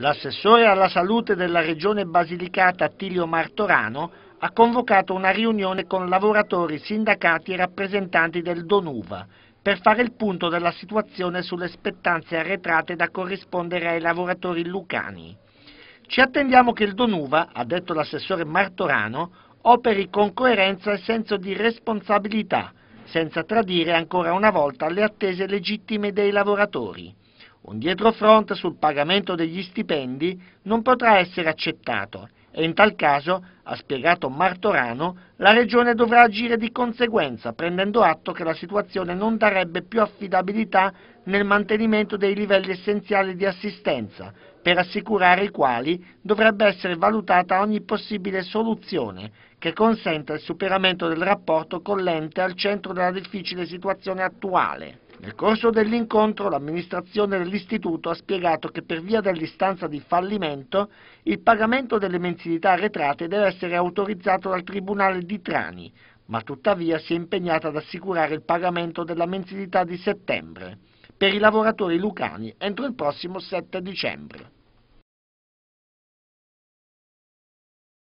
L'assessore alla salute della regione Basilicata Attilio Martorano ha convocato una riunione con lavoratori, sindacati e rappresentanti del Donuva per fare il punto della situazione sulle spettanze arretrate da corrispondere ai lavoratori lucani. Ci attendiamo che il Donuva, ha detto l'assessore Martorano, operi con coerenza e senso di responsabilità, senza tradire ancora una volta le attese legittime dei lavoratori. Un dietrofront sul pagamento degli stipendi non potrà essere accettato e in tal caso, ha spiegato Martorano, la Regione dovrà agire di conseguenza, prendendo atto che la situazione non darebbe più affidabilità nel mantenimento dei livelli essenziali di assistenza, per assicurare i quali dovrebbe essere valutata ogni possibile soluzione che consenta il superamento del rapporto con l'ente al centro della difficile situazione attuale. Nel corso dell'incontro l'amministrazione dell'istituto ha spiegato che per via dell'istanza di fallimento il pagamento delle mensilità arretrate deve essere autorizzato dal Tribunale di Trani, ma tuttavia si è impegnata ad assicurare il pagamento della mensilità di settembre per i lavoratori lucani entro il prossimo 7 dicembre.